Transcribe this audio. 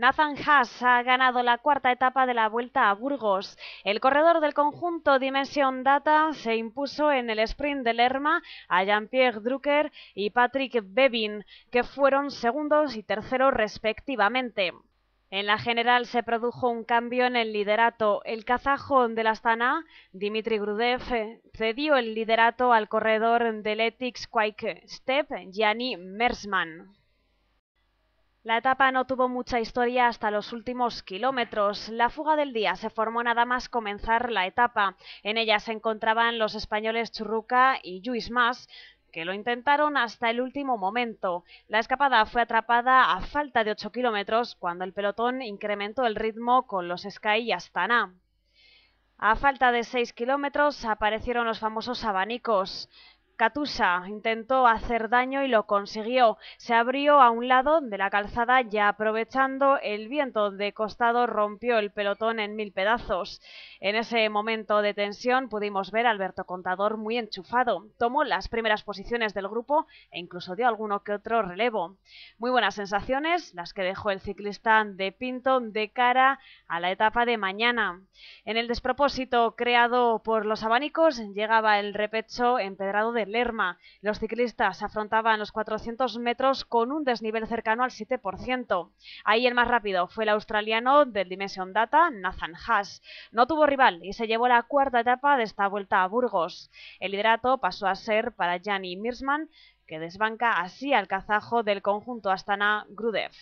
Nathan Haas ha ganado la cuarta etapa de la Vuelta a Burgos. El corredor del conjunto Dimension Data se impuso en el sprint de Lerma a Jean-Pierre Drucker y Patrick Bevin, que fueron segundos y terceros respectivamente. En la general se produjo un cambio en el liderato. El kazajo la Astana, Dimitri Grudev, cedió el liderato al corredor del Etix Quake Step, Jani Mersman. La etapa no tuvo mucha historia hasta los últimos kilómetros. La fuga del día se formó nada más comenzar la etapa. En ella se encontraban los españoles Churruca y Lluís Mas, que lo intentaron hasta el último momento. La escapada fue atrapada a falta de 8 kilómetros cuando el pelotón incrementó el ritmo con los Sky y Astana. A falta de 6 kilómetros aparecieron los famosos abanicos. Catusa intentó hacer daño y lo consiguió. Se abrió a un lado de la calzada y aprovechando el viento de costado rompió el pelotón en mil pedazos. En ese momento de tensión pudimos ver a Alberto Contador muy enchufado. Tomó las primeras posiciones del grupo e incluso dio alguno que otro relevo. Muy buenas sensaciones las que dejó el ciclista de Pinto de cara a la etapa de mañana. En el despropósito creado por los abanicos llegaba el repecho empedrado de Lerma. Los ciclistas afrontaban los 400 metros con un desnivel cercano al 7%. Ahí el más rápido fue el australiano del Dimension Data, Nathan Haas. No tuvo rival y se llevó la cuarta etapa de esta vuelta a Burgos. El liderato pasó a ser para Jani Mirsman, que desbanca así al kazajo del conjunto Astana Grudev.